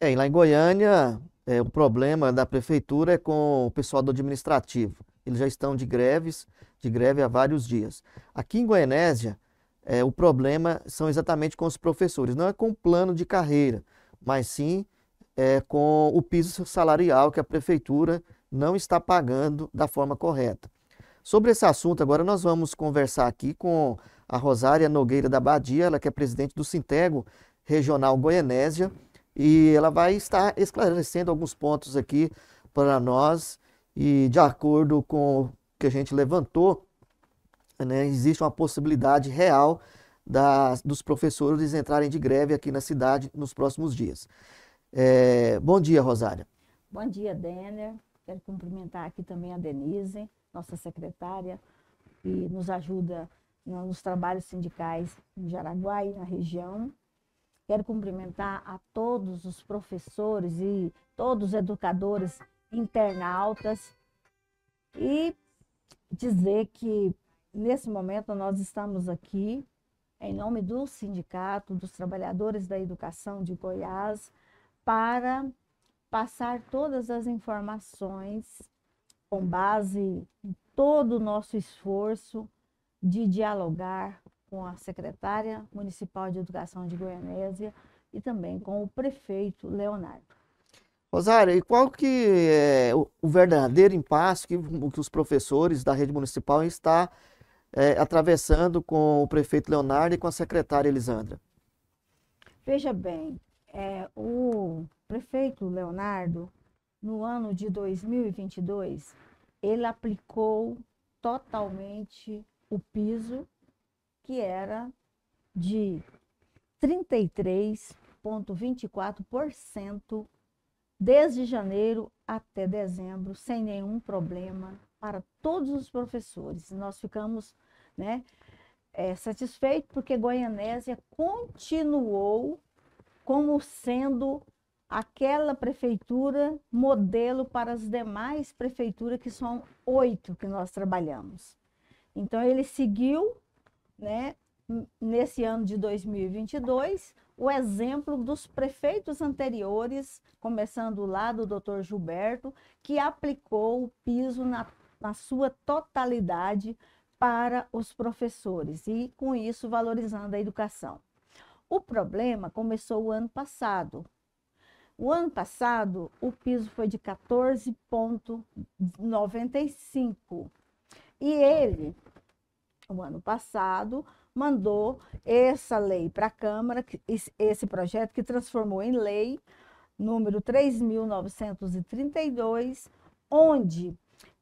É, lá em Goiânia, é, o problema da prefeitura é com o pessoal do administrativo. Eles já estão de greves, de greve há vários dias. Aqui em Goianésia, é, o problema são exatamente com os professores. Não é com o plano de carreira, mas sim é, com o piso salarial que a prefeitura não está pagando da forma correta. Sobre esse assunto, agora nós vamos conversar aqui com a Rosária Nogueira da Badia, ela que é presidente do Sintego Regional Goianésia, e ela vai estar esclarecendo alguns pontos aqui para nós e de acordo com o que a gente levantou, né, existe uma possibilidade real das, dos professores entrarem de greve aqui na cidade nos próximos dias. É, bom dia, Rosária. Bom dia, Denner. Quero cumprimentar aqui também a Denise, nossa secretária, que nos ajuda nos trabalhos sindicais em Jaraguá e na região. Quero cumprimentar a todos os professores e todos os educadores internautas e dizer que nesse momento nós estamos aqui em nome do Sindicato dos Trabalhadores da Educação de Goiás, para passar todas as informações com base em todo o nosso esforço de dialogar com a secretária municipal de educação de Goianésia e também com o prefeito Leonardo. Rosário, e qual que é o verdadeiro impasse que, que os professores da rede municipal estão é, atravessando com o prefeito Leonardo e com a secretária Elisandra? Veja bem, é, o prefeito Leonardo, no ano de 2022, ele aplicou totalmente o piso que era de 33,24% desde janeiro até dezembro, sem nenhum problema para todos os professores. Nós ficamos né, é, satisfeitos porque Goianésia continuou como sendo aquela prefeitura modelo para as demais prefeituras, que são oito que nós trabalhamos. Então, ele seguiu, né, nesse ano de 2022, o exemplo dos prefeitos anteriores, começando lá do Dr. Gilberto, que aplicou o piso na, na sua totalidade para os professores e, com isso, valorizando a educação. O problema começou o ano passado. O ano passado, o piso foi de 14,95. E ele, o ano passado, mandou essa lei para a Câmara, esse projeto que transformou em lei número 3.932, onde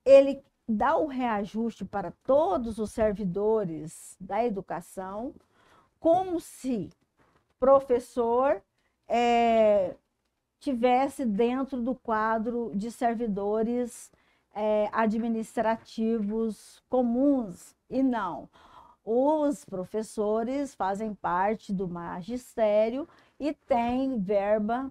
ele dá o reajuste para todos os servidores da educação, como se professor é, tivesse dentro do quadro de servidores é, administrativos comuns e não. Os professores fazem parte do magistério e têm verba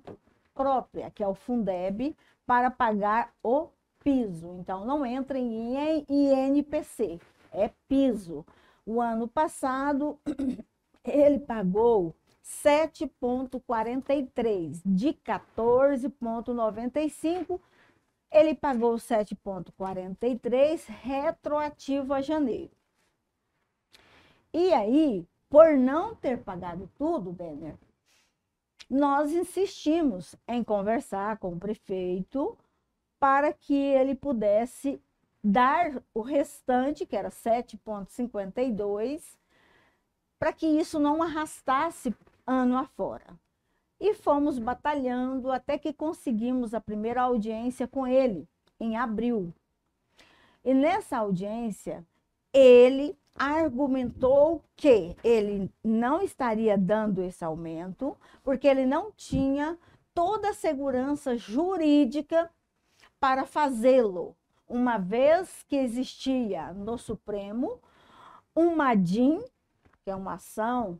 própria, que é o Fundeb, para pagar o piso. Então, não entrem em INPC, é piso. O ano passado, ele pagou 7,43 de 14,95. Ele pagou 7,43 retroativo a janeiro. E aí, por não ter pagado tudo, Benner, nós insistimos em conversar com o prefeito para que ele pudesse dar o restante, que era 7,52, para que isso não arrastasse ano afora. E fomos batalhando até que conseguimos a primeira audiência com ele, em abril. E nessa audiência, ele argumentou que ele não estaria dando esse aumento, porque ele não tinha toda a segurança jurídica para fazê-lo, uma vez que existia no Supremo uma DIN, que é uma ação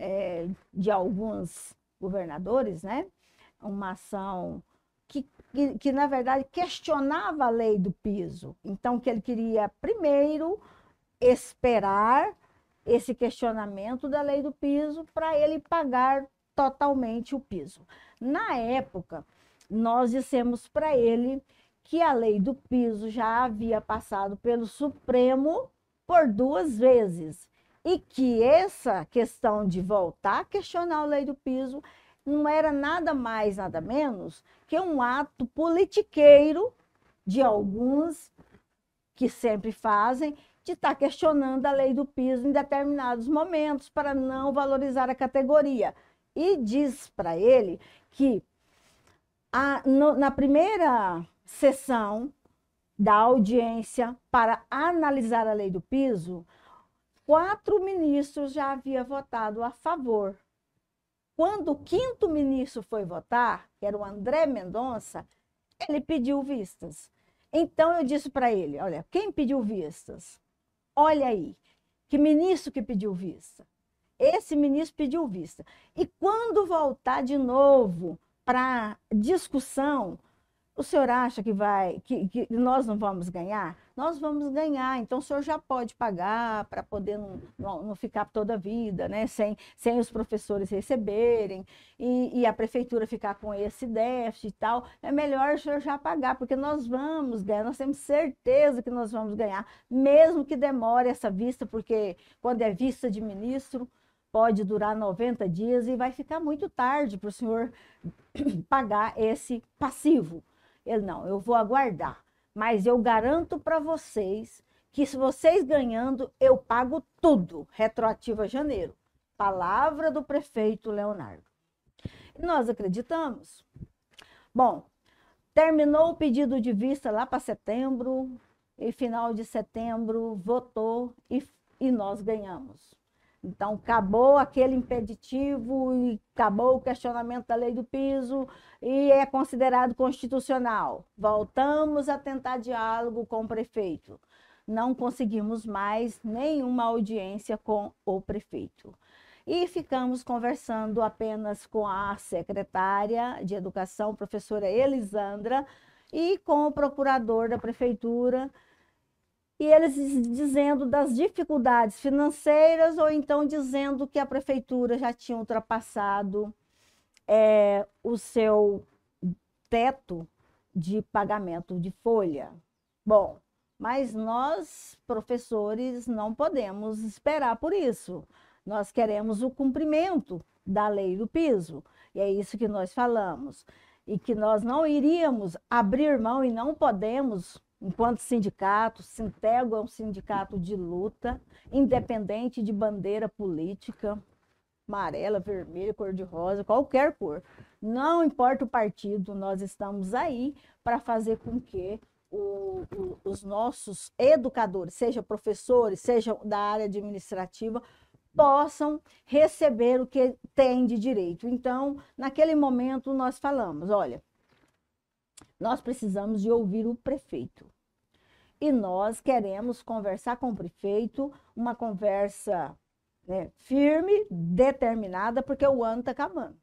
é, de alguns governadores, né? Uma ação que, que, que, na verdade, questionava a lei do piso. Então, que ele queria primeiro esperar esse questionamento da lei do piso para ele pagar totalmente o piso. Na época, nós dissemos para ele que a lei do piso já havia passado pelo Supremo por duas vezes. E que essa questão de voltar a questionar a lei do piso não era nada mais, nada menos que um ato politiqueiro de alguns que sempre fazem, de estar tá questionando a lei do piso em determinados momentos para não valorizar a categoria. E diz para ele que a, no, na primeira sessão da audiência para analisar a lei do piso, quatro ministros já haviam votado a favor. Quando o quinto ministro foi votar, que era o André Mendonça, ele pediu vistas. Então eu disse para ele: olha, quem pediu vistas? Olha aí, que ministro que pediu vista? Esse ministro pediu vista. E quando voltar de novo para discussão, o senhor acha que vai que, que nós não vamos ganhar? nós vamos ganhar. Então, o senhor já pode pagar para poder não, não, não, ficar toda a vida, né? sem, sem os professores receberem e, e, a prefeitura ficar com esse déficit e tal. É melhor o senhor já pagar, porque nós vamos ganhar, nós temos certeza que nós vamos ganhar, mesmo que demore essa vista, porque quando é vista de ministro, pode durar 90 dias e vai ficar muito tarde para o senhor pagar esse passivo. Ele, não, eu vou aguardar. Mas eu garanto para vocês que se vocês ganhando, eu pago tudo, retroativo a janeiro. Palavra do prefeito Leonardo. Nós acreditamos. Bom, terminou o pedido de vista lá para setembro, e final de setembro votou e, e nós ganhamos. Então, acabou aquele impeditivo e acabou o questionamento da lei do piso e é considerado constitucional. Voltamos a tentar diálogo com o prefeito. Não conseguimos mais nenhuma audiência com o prefeito. E ficamos conversando apenas com a secretária de Educação, professora Elisandra, e com o procurador da prefeitura, e eles dizendo das dificuldades financeiras ou então dizendo que a prefeitura já tinha ultrapassado é, o seu teto de pagamento de folha. Bom, mas nós, professores, não podemos esperar por isso. Nós queremos o cumprimento da lei do piso, e é isso que nós falamos. E que nós não iríamos abrir mão e não podemos enquanto sindicato, Sintego é um sindicato de luta, independente de bandeira política, amarela, vermelha, cor de rosa, qualquer cor. Não importa o partido, nós estamos aí para fazer com que o, o, os nossos educadores, seja professores, seja da área administrativa, possam receber o que têm de direito. Então, naquele momento, nós falamos: olha, nós precisamos de ouvir o prefeito. E nós queremos conversar com o prefeito, uma conversa né, firme, determinada, porque o ano está acabando.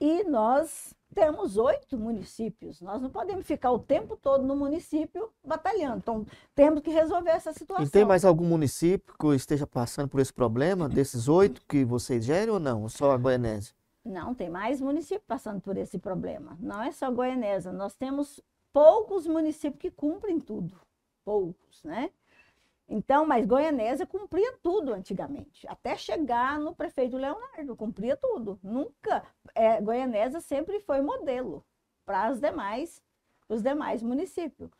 E nós temos oito municípios, nós não podemos ficar o tempo todo no município batalhando. Então, temos que resolver essa situação. E tem mais algum município que esteja passando por esse problema, desses oito que vocês gerem ou não? Só a Goianésia? Não, tem mais município passando por esse problema. Não é só Goianésia. Nós temos poucos municípios que cumprem tudo. Poucos, né? Então, mas Goianésia cumpria tudo antigamente, até chegar no prefeito Leonardo, cumpria tudo. Nunca, é, Goianésia sempre foi modelo para os demais, os demais municípios.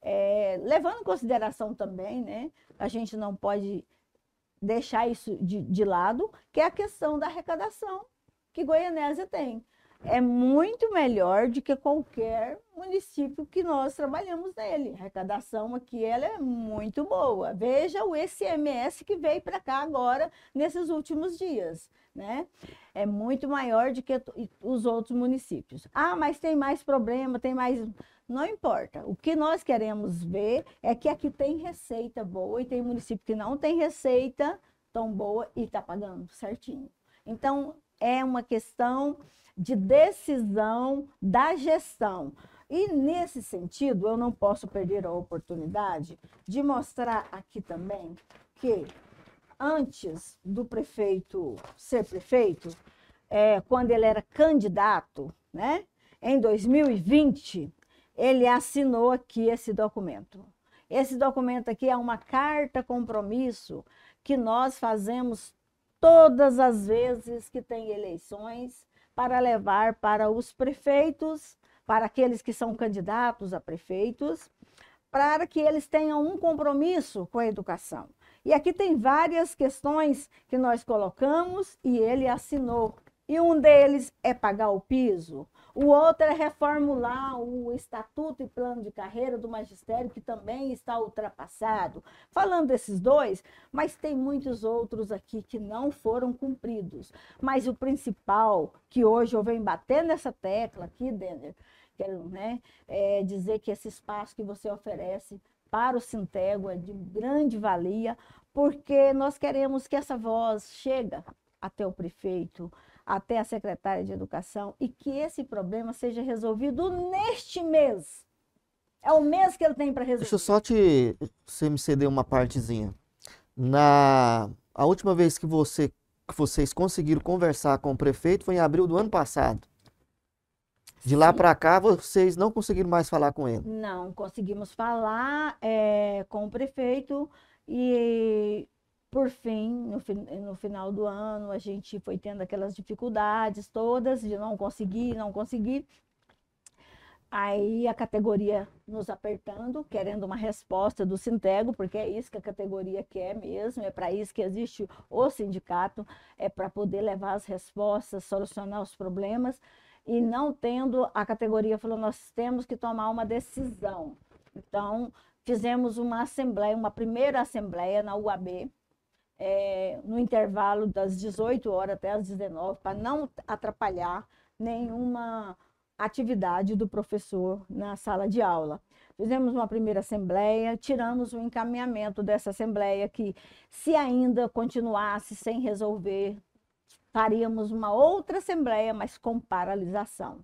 É, levando em consideração também, né, a gente não pode deixar isso de, de lado, que é a questão da arrecadação que Goianésia tem. É muito melhor do que qualquer município que nós trabalhamos nele. A arrecadação aqui ela é muito boa. Veja o SMS que veio para cá agora, nesses últimos dias. Né? É muito maior do que os outros municípios. Ah, mas tem mais problema, tem mais. Não importa. O que nós queremos ver é que aqui tem receita boa e tem município que não tem receita tão boa e está pagando certinho. Então, é uma questão de decisão da gestão. E nesse sentido, eu não posso perder a oportunidade de mostrar aqui também que antes do prefeito ser prefeito, é, quando ele era candidato, né, em 2020, ele assinou aqui esse documento. Esse documento aqui é uma carta compromisso que nós fazemos todas as vezes que tem eleições para levar para os prefeitos, para aqueles que são candidatos a prefeitos, para que eles tenham um compromisso com a educação. E aqui tem várias questões que nós colocamos e ele assinou. E um deles é pagar o piso. O outro é reformular o estatuto e plano de carreira do magistério, que também está ultrapassado. Falando desses dois, mas tem muitos outros aqui que não foram cumpridos. Mas o principal, que hoje eu venho bater nessa tecla aqui, Denner, quero né, é dizer que esse espaço que você oferece para o Sintego é de grande valia, porque nós queremos que essa voz chegue até o prefeito, até a secretária de Educação e que esse problema seja resolvido neste mês. É o mês que ele tem para resolver. Deixa eu só te você me ceder uma partezinha. Na a última vez que você que vocês conseguiram conversar com o prefeito foi em abril do ano passado. De lá para cá, vocês não conseguiram mais falar com ele? Não, conseguimos falar é, com o prefeito e por fim, no, no, final do ano, a gente foi tendo aquelas dificuldades todas de não conseguir, não conseguir. Aí a categoria nos apertando, querendo uma resposta do Sintego, porque é isso que a categoria quer mesmo, é para isso que existe o sindicato, é para poder levar as respostas, solucionar os problemas. E não tendo, a categoria falou: nós temos que tomar uma decisão. Então, fizemos uma assembleia, uma primeira assembleia na UAB, é, no intervalo das 18 horas até as 19, para não atrapalhar nenhuma atividade do professor na sala de aula. Fizemos uma primeira assembleia, tiramos o um encaminhamento dessa assembleia que, se ainda continuasse sem resolver, faríamos uma outra assembleia, mas com paralisação.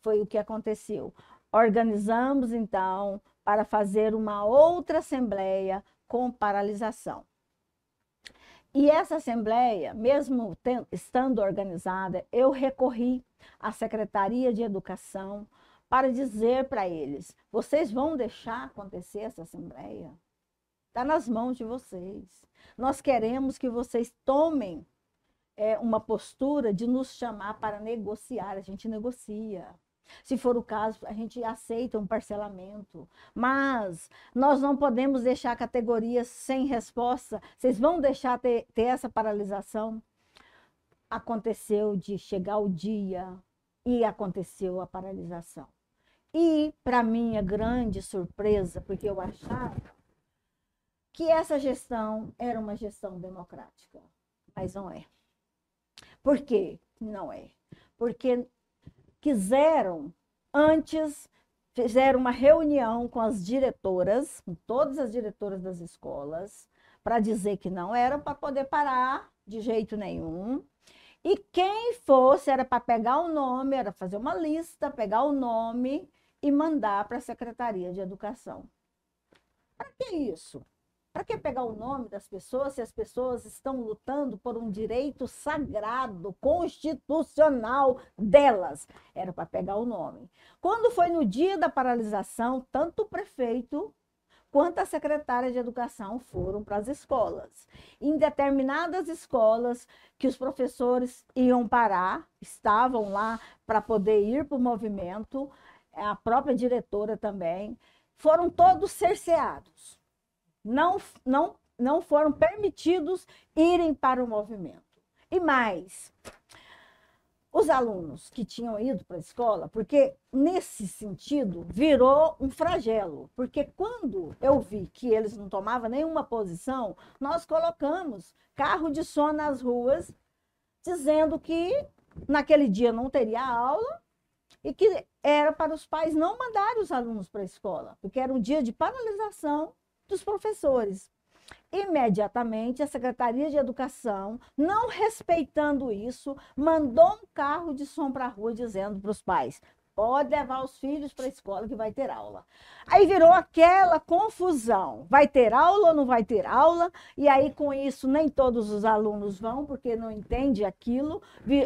Foi o que aconteceu. Organizamos, então, para fazer uma outra assembleia com paralisação. E essa assembleia, mesmo tendo, estando organizada, eu recorri à Secretaria de Educação para dizer para eles: vocês vão deixar acontecer essa assembleia? Está nas mãos de vocês. Nós queremos que vocês tomem é, uma postura de nos chamar para negociar. A gente negocia. Se for o caso, a gente aceita um parcelamento. Mas nós não podemos deixar categorias sem resposta. Vocês vão deixar ter, ter essa paralisação? Aconteceu de chegar o dia e aconteceu a paralisação. E, para minha é grande surpresa, porque eu achava que essa gestão era uma gestão democrática, mas não é. Por quê? Não é. Porque quiseram antes fizeram uma reunião com as diretoras, com todas as diretoras das escolas, para dizer que não era para poder parar de jeito nenhum. E quem fosse era para pegar o nome, era fazer uma lista, pegar o nome e mandar para a Secretaria de Educação. Para que isso? Para que pegar o nome das pessoas se as pessoas estão lutando por um direito sagrado, constitucional delas? Era para pegar o nome. Quando foi no dia da paralisação, tanto o prefeito quanto a secretária de educação foram para as escolas. Em determinadas escolas que os professores iam parar, estavam lá para poder ir para o movimento, a própria diretora também, foram todos cerceados não, não, não foram permitidos irem para o movimento. E mais, os alunos que tinham ido para a escola, porque nesse sentido virou um flagelo, porque quando eu vi que eles não tomavam nenhuma posição, nós colocamos carro de som nas ruas, dizendo que naquele dia não teria aula e que era para os pais não mandarem os alunos para a escola, porque era um dia de paralisação dos professores. Imediatamente, a Secretaria de Educação, não respeitando isso, mandou um carro de som para a rua dizendo para os pais: pode levar os filhos para a escola que vai ter aula. Aí virou aquela confusão: vai ter aula ou não vai ter aula? E aí, com isso, nem todos os alunos vão, porque não entende aquilo.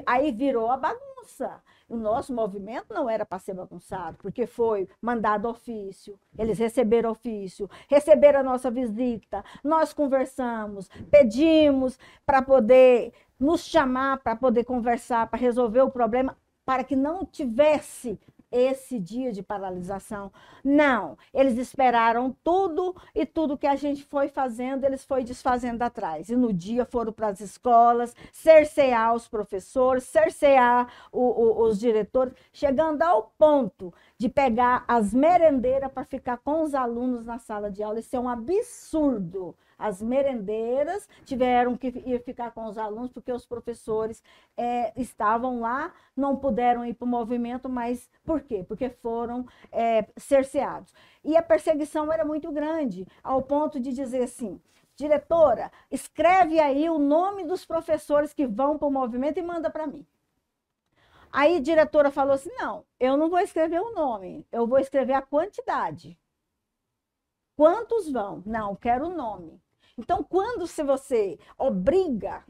Aí virou a bagunça o nosso movimento não era para ser bagunçado, porque foi mandado ofício, eles receberam ofício, receberam a nossa visita, nós conversamos, pedimos para poder nos chamar, para poder conversar, para resolver o problema, para que não tivesse esse dia de paralisação. Não, eles esperaram tudo e tudo que a gente foi fazendo, eles foi desfazendo atrás. E no dia foram para as escolas, cercear os professores, cercear o, o, os diretores, chegando ao ponto de pegar as merendeiras para ficar com os alunos na sala de aula. Isso é um absurdo. As merendeiras tiveram que ir ficar com os alunos, porque os professores é, estavam lá, não puderam ir para o movimento, mas por quê? Porque foram é, cerceados. E a perseguição era muito grande, ao ponto de dizer assim: diretora, escreve aí o nome dos professores que vão para o movimento e manda para mim. Aí a diretora falou assim: não, eu não vou escrever o nome, eu vou escrever a quantidade. Quantos vão? Não, quero o nome. Então, quando se você obriga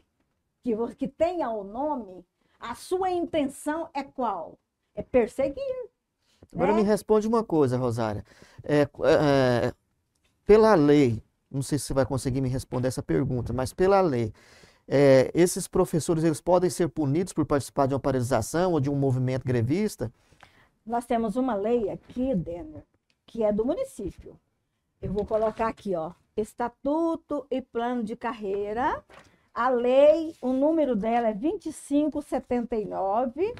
que, que tenha o nome, a sua intenção é qual? É perseguir. Agora né? me responde uma coisa, Rosária. É, é, pela lei, não sei se você vai conseguir me responder essa pergunta, mas pela lei, é, esses professores eles podem ser punidos por participar de uma paralisação ou de um movimento grevista? Nós temos uma lei aqui, Denner, que é do município. Eu vou colocar aqui, ó, Estatuto e Plano de Carreira. A lei, o número dela é 2579.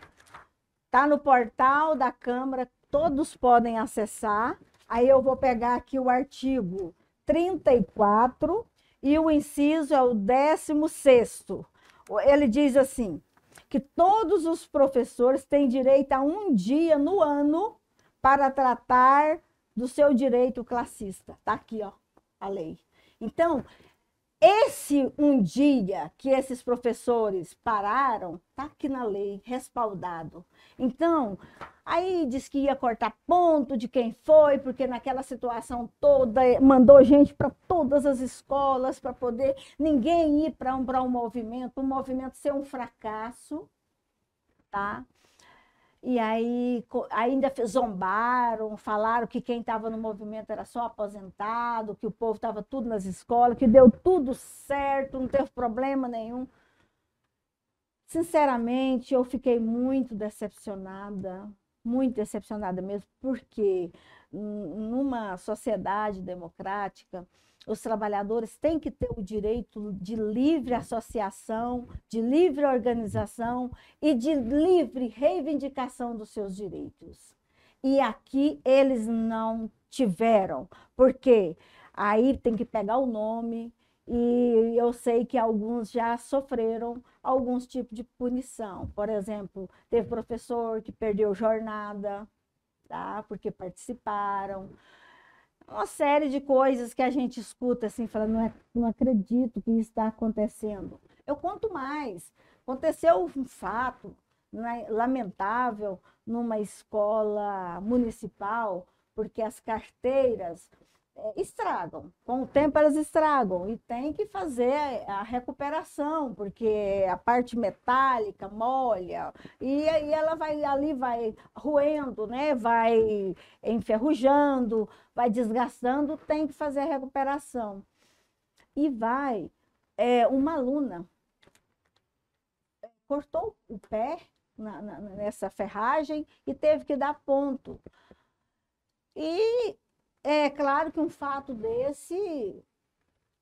Está no portal da Câmara, todos podem acessar. Aí eu vou pegar aqui o artigo 34 e o inciso é o 16. Ele diz assim: que todos os professores têm direito a um dia no ano para tratar do seu direito classista. Tá aqui, ó a lei. Então, esse um dia que esses professores pararam, tá aqui na lei, respaldado. Então, aí diz que ia cortar ponto de quem foi, porque naquela situação toda eh, mandou gente para todas as escolas para poder ninguém ir para um, um movimento, o um movimento ser um fracasso, tá? E aí ainda zombaram, falaram que quem estava no movimento era só aposentado, que o povo estava tudo nas escolas, que deu tudo certo, não teve problema nenhum. Sinceramente, eu fiquei muito decepcionada, muito decepcionada mesmo, porque numa sociedade democrática, os trabalhadores têm que ter o direito de livre associação, de livre organização e de livre reivindicação dos seus direitos. E aqui eles não tiveram, porque aí tem que pegar o nome, e eu sei que alguns já sofreram alguns tipos de punição. Por exemplo, teve professor que perdeu jornada, tá? porque participaram uma série de coisas que a gente escuta assim, falando, não, é, não acredito que isso está acontecendo. Eu conto mais. Aconteceu um fato né, lamentável numa escola municipal, porque as carteiras é, estragam. Com o tempo elas estragam e tem que fazer a recuperação, porque a parte metálica molha e aí ela vai ali vai roendo, né? Vai enferrujando, vai desgastando, tem que fazer a recuperação. E vai é, uma aluna cortou o pé na, na, nessa ferragem e teve que dar ponto. E é claro que um fato desse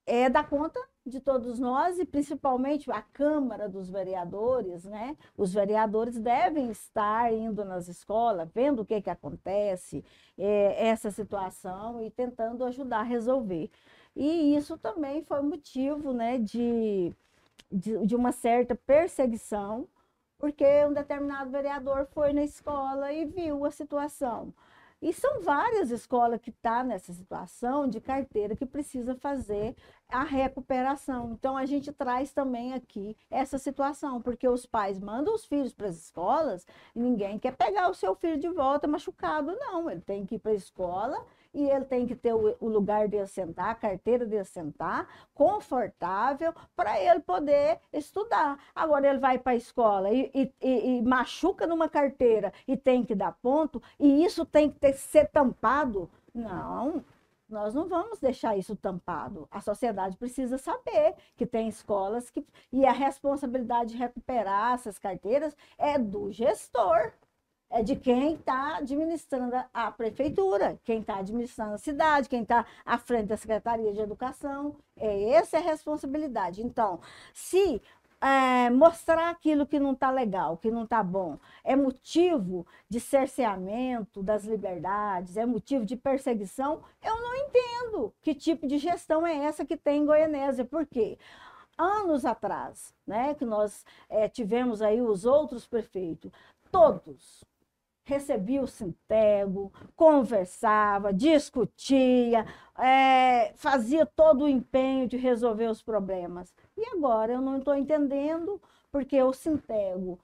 é da conta de todos nós e principalmente a Câmara dos Vereadores, né? Os vereadores devem estar indo nas escolas, vendo o que, que acontece, é, essa situação e tentando ajudar a resolver. E isso também foi motivo né, de, de, de uma certa perseguição, porque um determinado vereador foi na escola e viu a situação. E são várias escolas que estão tá nessa situação de carteira que precisa fazer a recuperação. Então, a gente traz também aqui essa situação, porque os pais mandam os filhos para as escolas, ninguém quer pegar o seu filho de volta machucado, não. Ele tem que ir para a escola e ele tem que ter o, lugar de assentar, a carteira de assentar, confortável, para ele poder estudar. Agora ele vai para a escola e, e, e, machuca numa carteira e tem que dar ponto, e isso tem que ter, ser tampado. Não, nós não vamos deixar isso tampado. A sociedade precisa saber que tem escolas que. E a responsabilidade de recuperar essas carteiras é do gestor, é de quem está administrando a prefeitura, quem está administrando a cidade, quem está à frente da Secretaria de Educação. É, essa é a responsabilidade. Então, se é, mostrar aquilo que não está legal, que não está bom. É motivo de cerceamento das liberdades, é motivo de perseguição. Eu não entendo que tipo de gestão é essa que tem em Goianésia. Por quê? Anos atrás, né, que nós é, tivemos aí os outros prefeitos, todos recebia o Sintego, conversava, discutia, é, fazia todo o empenho de resolver os problemas. E agora eu não estou entendendo, porque o Sintego,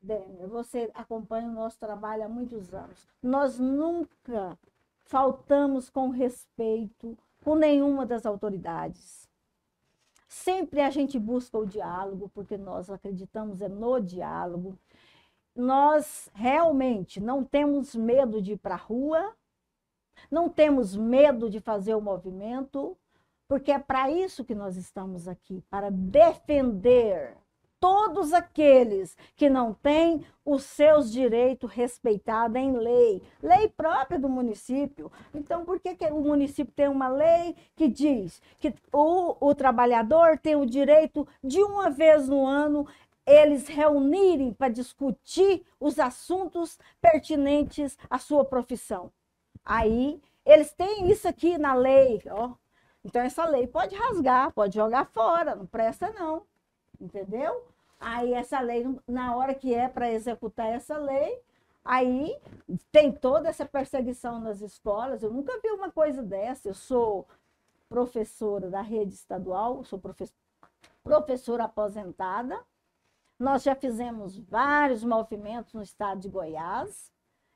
Denner, você acompanha o nosso trabalho há muitos anos, nós nunca faltamos com respeito com nenhuma das autoridades. Sempre a gente busca o diálogo, porque nós acreditamos é no diálogo nós realmente não temos medo de ir para a rua, não temos medo de fazer o movimento, porque é para isso que nós estamos aqui para defender todos aqueles que não têm os seus direitos respeitados em lei, lei própria do município. Então, por que, que o município tem uma lei que diz que o, o trabalhador tem o direito de uma vez no ano eles reunirem para discutir os assuntos pertinentes à sua profissão. Aí, eles têm isso aqui na lei, ó. Então, essa lei pode rasgar, pode jogar fora, não presta não, entendeu? Aí, essa lei, na hora que é para executar essa lei, aí tem toda essa perseguição nas escolas. Eu nunca vi uma coisa dessa. Eu sou professora da rede estadual, sou professora aposentada, nós já fizemos vários movimentos no estado de Goiás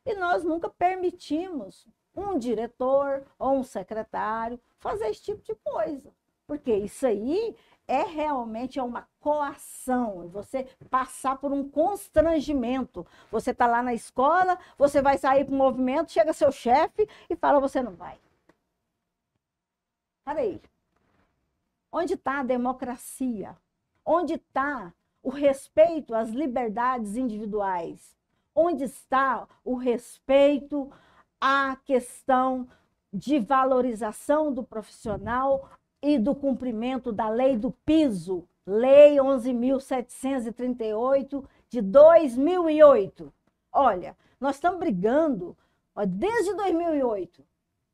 e nós nunca permitimos um diretor ou um secretário fazer esse tipo de coisa. Porque isso aí é realmente é uma coação, é você passar por um constrangimento. Você está lá na escola, você vai sair para o movimento, chega seu chefe e fala: você não vai. Peraí. Onde está a democracia? Onde está o respeito às liberdades individuais? Onde está o respeito à questão de valorização do profissional e do cumprimento da lei do piso, Lei 11.738 de 2008? Olha, nós estamos brigando ó, desde 2008.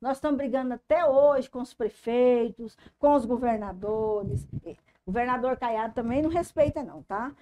Nós estamos brigando até hoje com os prefeitos, com os governadores governador Caiado também não respeita, não, tá?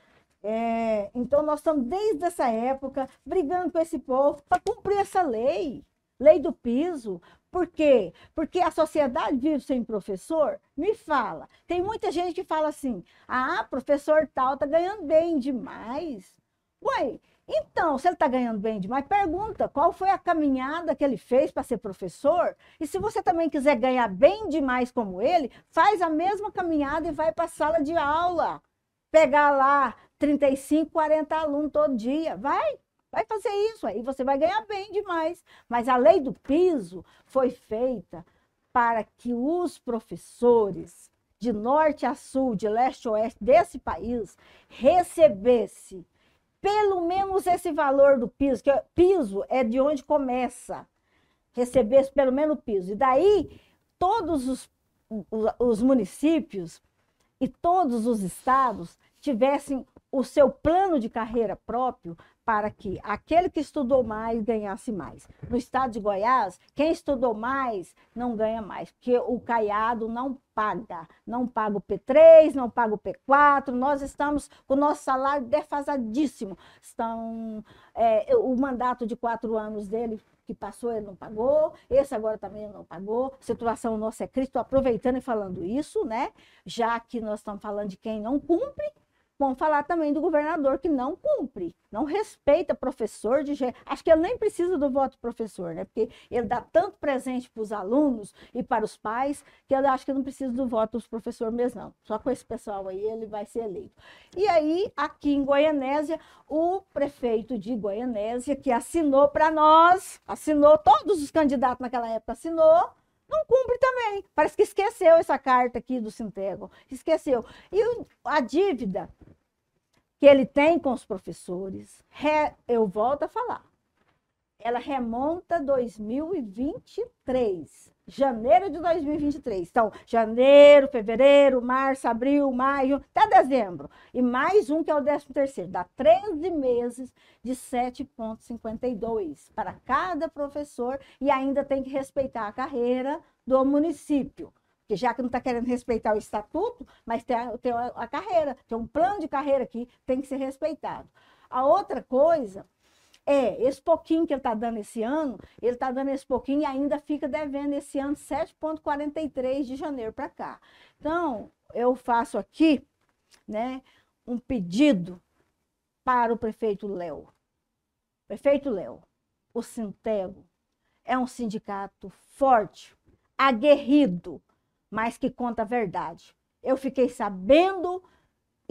É, então, nós estamos desde essa época brigando com esse povo para cumprir essa lei, lei do piso. Por quê? Porque a sociedade vive sem professor? Me fala. Tem muita gente que fala assim: ah, professor tal está ganhando bem demais. Ué, então, se ele está ganhando bem demais, pergunta qual foi a caminhada que ele fez para ser professor. E se você também quiser ganhar bem demais como ele, faz a mesma caminhada e vai para a sala de aula. Pegar lá 35, 40 alunos todo dia. Vai, vai fazer isso. Aí você vai ganhar bem demais. Mas a lei do piso foi feita para que os professores de norte a sul, de leste a oeste desse país, recebessem pelo menos esse valor do piso, que é, piso é de onde começa receber pelo menos o piso. E daí, todos os, os municípios e todos os estados tivessem o seu plano de carreira próprio para que aquele que estudou mais ganhasse mais. No estado de Goiás, quem estudou mais não ganha mais, porque o caiado não paga. Não paga o P3, não paga o P4. Nós estamos com o nosso salário defasadíssimo. Estão, é, o mandato de quatro anos dele que passou ele não pagou, esse agora também não pagou. A situação nossa é Cristo aproveitando e falando isso, né? Já que nós estamos falando de quem não cumpre, Vamos falar também do governador que não cumpre, não respeita professor de jeito. Acho que ele nem precisa do voto professor, né? Porque ele dá tanto presente para os alunos e para os pais que ele acho que não precisa do voto dos professores mesmo, não. Só com esse pessoal aí ele vai ser eleito. E aí, aqui em Goianésia, o prefeito de Goianésia, que assinou para nós, assinou, todos os candidatos naquela época assinou, não cumpre também. Parece que esqueceu essa carta aqui do Sintego. Esqueceu. E a dívida que ele tem com os professores, eu volto a falar, ela remonta 2023 janeiro de 2023. Então, janeiro, fevereiro, março, abril, maio, até dezembro. E mais um que é o décimo terceiro, dá 13 meses de 7,52 para cada professor e ainda tem que respeitar a carreira do município que já que não está querendo respeitar o estatuto, mas tem a, tem a, carreira, tem um plano de carreira que tem que ser respeitado. A outra coisa é, esse pouquinho que ele está dando esse ano, ele está dando esse pouquinho e ainda fica devendo esse ano 7,43 de janeiro para cá. Então, eu faço aqui né, um pedido para o prefeito Léo. Prefeito Léo, o Sintego é um sindicato forte, aguerrido, mas que conta a verdade. Eu fiquei sabendo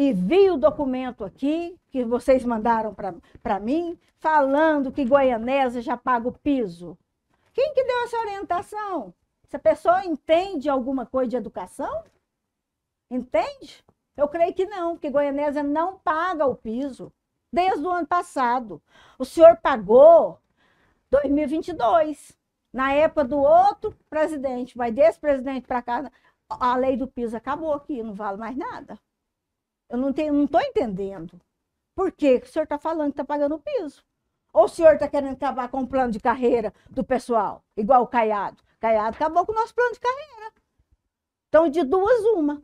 e vi o documento aqui que vocês mandaram para mim, falando que Goianésia já paga o piso. Quem que deu essa orientação? Essa pessoa entende alguma coisa de educação? Entende? Eu creio que não, porque Goianésia não paga o piso desde o ano passado. O senhor pagou 2022, na época do outro presidente, mas desse presidente para cá, a lei do piso acabou aqui, não vale mais nada. Eu não tenho, não estou entendendo. Por que o senhor está falando que está pagando o piso? Ou o senhor está querendo acabar com o plano de carreira do pessoal, igual o Caiado? Caiado acabou com o nosso plano de carreira. Então, de duas, uma.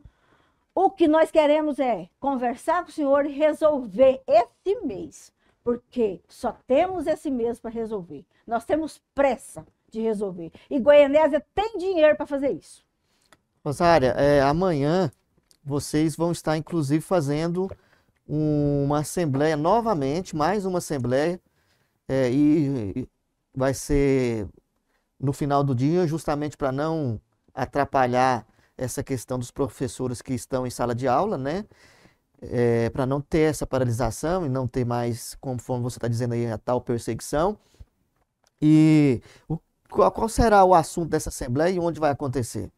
O que nós queremos é conversar com o senhor e resolver esse mês, porque só temos esse mês para resolver. Nós temos pressa de resolver. E Goianésia tem dinheiro para fazer isso. Rosária, é, amanhã vocês vão estar, inclusive, fazendo uma assembleia novamente, mais uma assembleia, é, e vai ser no final do dia, justamente para não atrapalhar essa questão dos professores que estão em sala de aula, né? É, para não ter essa paralisação e não ter mais, conforme você está dizendo aí, a tal perseguição. E o, qual, será o assunto dessa assembleia e onde vai acontecer?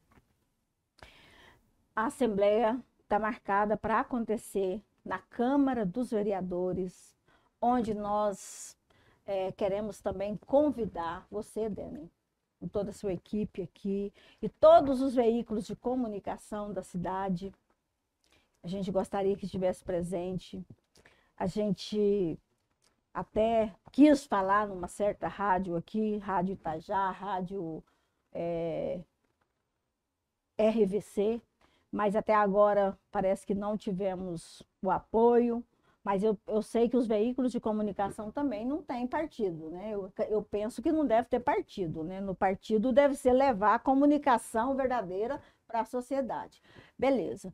a Assembleia está marcada para acontecer na Câmara dos Vereadores, onde nós é, queremos também convidar você, Demi, com toda a sua equipe aqui e todos os veículos de comunicação da cidade. A gente gostaria que estivesse presente. A gente até quis falar numa certa rádio aqui, Rádio Itajá, Rádio é, RVC, mas até agora parece que não tivemos o apoio. Mas eu, eu sei que os veículos de comunicação também não têm partido, né? Eu, eu penso que não deve ter partido, né? No partido deve ser levar a comunicação verdadeira para a sociedade. Beleza.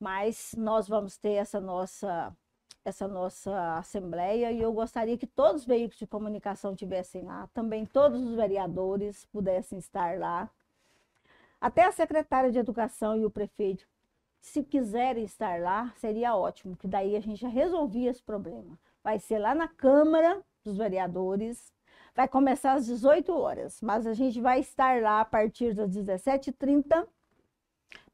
Mas nós vamos ter essa nossa essa nossa assembleia e eu gostaria que todos os veículos de comunicação tivessem lá, também todos os vereadores pudessem estar lá, até a secretária de Educação e o prefeito, se quiserem estar lá, seria ótimo, que daí a gente já resolvia esse problema. Vai ser lá na Câmara dos Vereadores, vai começar às 18 horas, mas a gente vai estar lá a partir das 17h30,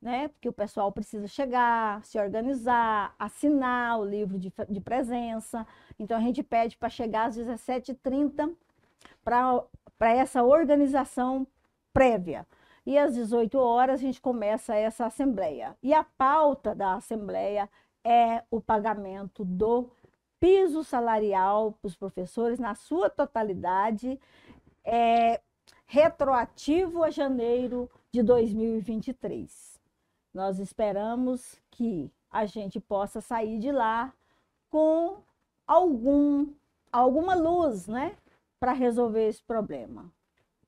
né? Porque o pessoal precisa chegar, se organizar, assinar o livro de, de presença. Então a gente pede para chegar às 17h30 para essa organização prévia e às 18 horas a gente começa essa assembleia. E a pauta da assembleia é o pagamento do piso salarial para os professores na sua totalidade, é, retroativo a janeiro de 2023. Nós esperamos que a gente possa sair de lá com algum, alguma luz, né, para resolver esse problema.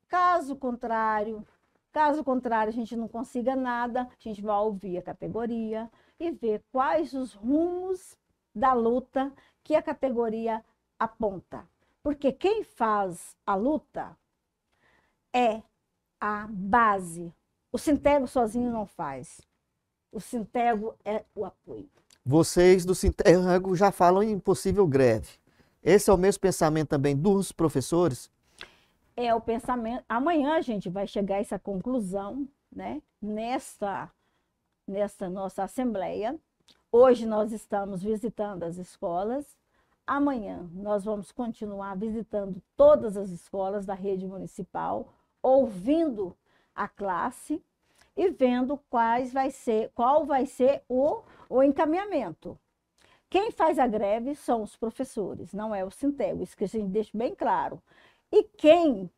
Caso contrário, Caso contrário, a gente não consiga nada, a gente vai ouvir a categoria e ver quais os rumos da luta que a categoria aponta. Porque quem faz a luta é a base. O Sintego sozinho não faz. O Sintego é o apoio. Vocês do Sintego já falam em possível greve. Esse é o mesmo pensamento também dos professores? é o pensamento. Amanhã a gente vai chegar a essa conclusão, né? Nesta, nesta nossa assembleia. Hoje nós estamos visitando as escolas. Amanhã nós vamos continuar visitando todas as escolas da rede municipal, ouvindo a classe e vendo quais vai ser, qual vai ser o, o encaminhamento. Quem faz a greve são os professores, não é o Sintego, isso que a gente deixa bem claro. E quem,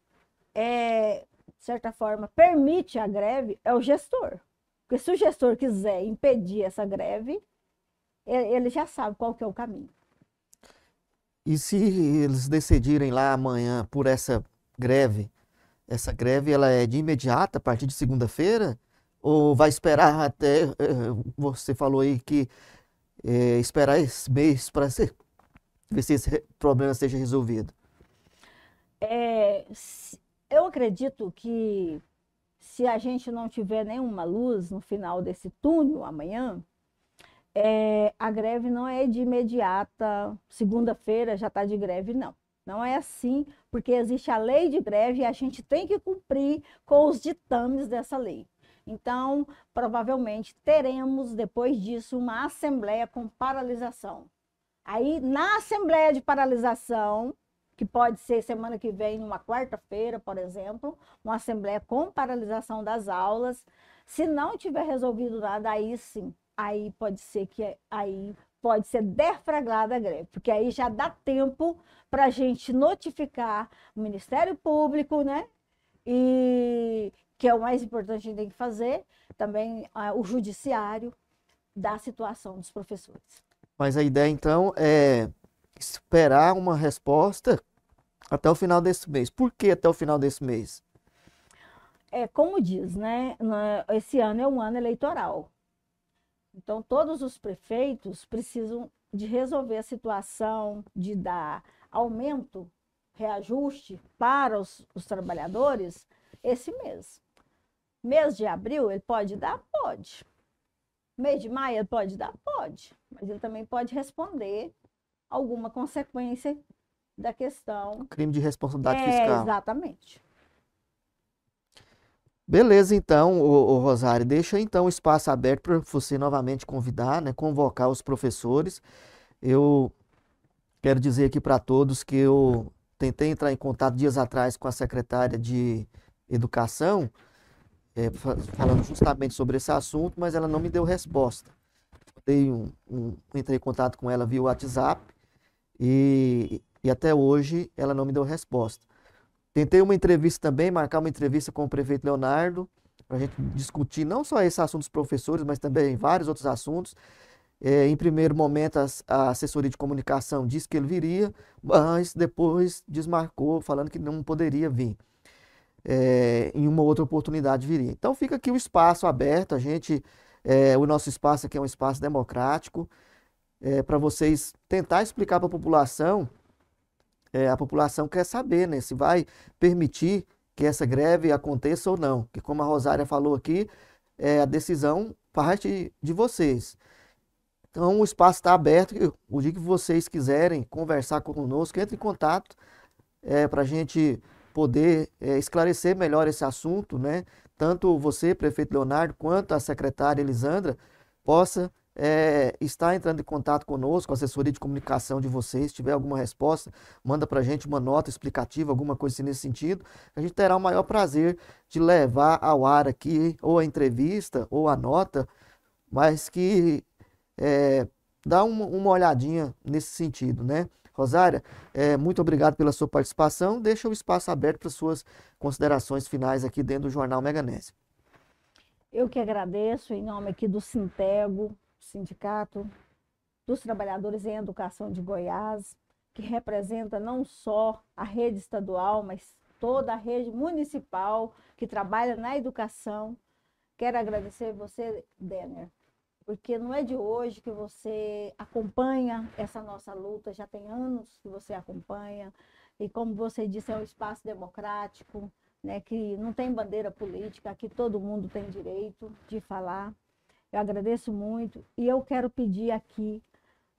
é, de certa forma, permite a greve é o gestor. Porque se o gestor quiser impedir essa greve, ele já sabe qual que é o caminho. E se eles decidirem lá amanhã por essa greve, essa greve ela é de imediata, a partir de segunda-feira? Ou vai esperar até, é, você falou aí que é, esperar esse mês para ver se esse problema seja resolvido? é, eu acredito que se a gente não tiver nenhuma luz no final desse túnel amanhã, é, a greve não é de imediata, segunda-feira já está de greve, não. Não é assim, porque existe a lei de greve e a gente tem que cumprir com os ditames dessa lei. Então, provavelmente teremos depois disso uma assembleia com paralisação. Aí, na assembleia de paralisação, que pode ser semana que vem, numa quarta-feira, por exemplo, uma assembleia com paralisação das aulas. Se não tiver resolvido nada, aí sim, aí pode ser que aí pode ser deflagrada a greve, porque aí já dá tempo para a gente notificar o Ministério Público, né? E que é o mais importante a gente tem que fazer, também ah, o judiciário da situação dos professores. Mas a ideia então é esperar uma resposta até o final desse mês. Por que até o final desse mês? É, como diz, né? Esse ano é um ano eleitoral. Então, todos os prefeitos precisam de resolver a situação, de dar aumento, reajuste para os, os trabalhadores esse mês. Mês de abril, ele pode dar? Pode. Mês de maio, ele pode dar? Pode. Mas ele também pode responder alguma consequência da questão. crime de responsabilidade é, fiscal. Exatamente. Beleza, então, o, Rosário, deixa então o espaço aberto para você novamente convidar, né, convocar os professores. Eu quero dizer aqui para todos que eu tentei entrar em contato dias atrás com a secretária de Educação, é, falando justamente sobre esse assunto, mas ela não me deu resposta. Um, um, entrei em contato com ela via WhatsApp e, e até hoje ela não me deu resposta. Tentei uma entrevista também, marcar uma entrevista com o prefeito Leonardo, para a gente discutir não só esse assunto dos professores, mas também vários outros assuntos. É, em primeiro momento, a, a, assessoria de comunicação disse que ele viria, mas depois desmarcou, falando que não poderia vir. É, em uma outra oportunidade viria. Então fica aqui o espaço aberto, a gente, é, o nosso espaço aqui é um espaço democrático é, para vocês tentar explicar para a população, é, a população quer saber né, se vai permitir que essa greve aconteça ou não. Que como a Rosária falou aqui, é, a decisão parte de vocês. Então o espaço está aberto. O dia que vocês quiserem conversar conosco, entre em contato é, para a gente poder é, esclarecer melhor esse assunto, né? Tanto você, prefeito Leonardo, quanto a secretária Elisandra, possa é, está entrando em contato conosco, a assessoria de comunicação de vocês, se tiver alguma resposta, manda para a gente uma nota explicativa, alguma coisa assim nesse sentido. A gente terá o maior prazer de levar ao ar aqui ou a entrevista ou a nota, mas que é, dá uma, uma olhadinha nesse sentido, né? Rosária, é, muito obrigado pela sua participação. Deixa o espaço aberto para suas considerações finais aqui dentro do Jornal Meganese. Eu que agradeço em nome aqui do Sintego, Sindicato dos Trabalhadores em Educação de Goiás, que representa não só a rede estadual, mas toda a rede municipal que trabalha na educação. Quero agradecer você, Denner, porque não é de hoje que você acompanha essa nossa luta, já tem anos que você acompanha, e como você disse, é um espaço democrático, né, que não tem bandeira política, que todo mundo tem direito de falar. Eu agradeço muito e eu quero pedir aqui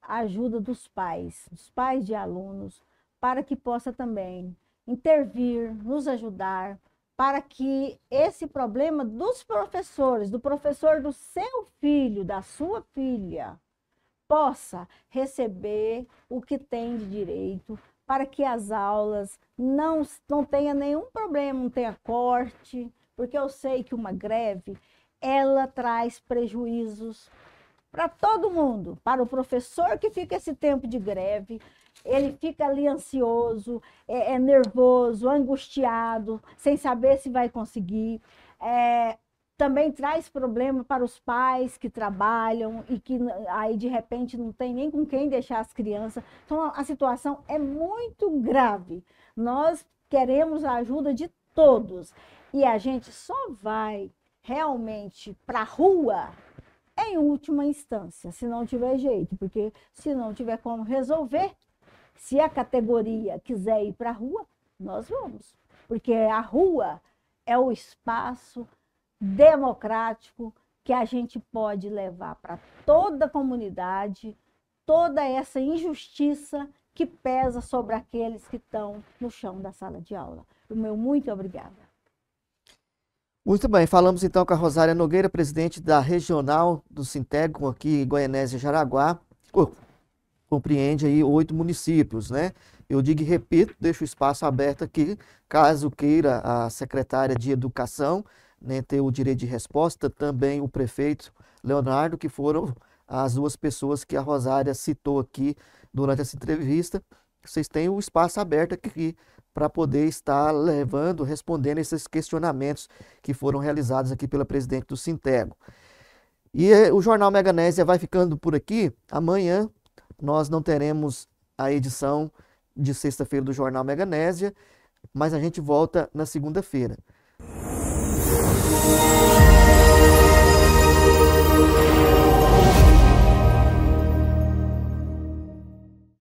a ajuda dos pais, dos pais de alunos, para que possa também intervir, nos ajudar, para que esse problema dos professores, do professor do seu filho, da sua filha, possa receber o que tem de direito, para que as aulas não, não tenha nenhum problema, não tenha corte, porque eu sei que uma greve ela traz prejuízos para todo mundo, para o professor que fica esse tempo de greve, ele fica ali ansioso, é, é nervoso, angustiado, sem saber se vai conseguir. É, também traz problema para os pais que trabalham e que aí de repente não tem nem com quem deixar as crianças. Então a situação é muito grave. Nós queremos a ajuda de todos e a gente só vai realmente para a rua em última instância, se não tiver jeito, porque se não tiver como resolver, se a categoria quiser ir para a rua, nós vamos, porque a rua é o espaço democrático que a gente pode levar para toda a comunidade toda essa injustiça que pesa sobre aqueles que estão no chão da sala de aula. O meu muito obrigada. Muito bem, falamos então com a Rosária Nogueira, presidente da regional do Sintegon aqui em Goianésia Jaraguá. Compreende aí oito municípios, né? Eu digo e repito, deixo o espaço aberto aqui, caso queira a secretária de Educação né, ter o direito de resposta, também o prefeito Leonardo, que foram as duas pessoas que a Rosária citou aqui durante essa entrevista. Vocês têm o espaço aberto aqui para poder estar levando, respondendo esses questionamentos que foram realizados aqui pela presidente do Sintego. E eh, o Jornal Meganésia vai ficando por aqui. Amanhã nós não teremos a edição de sexta-feira do Jornal Meganésia, mas a gente volta na segunda-feira.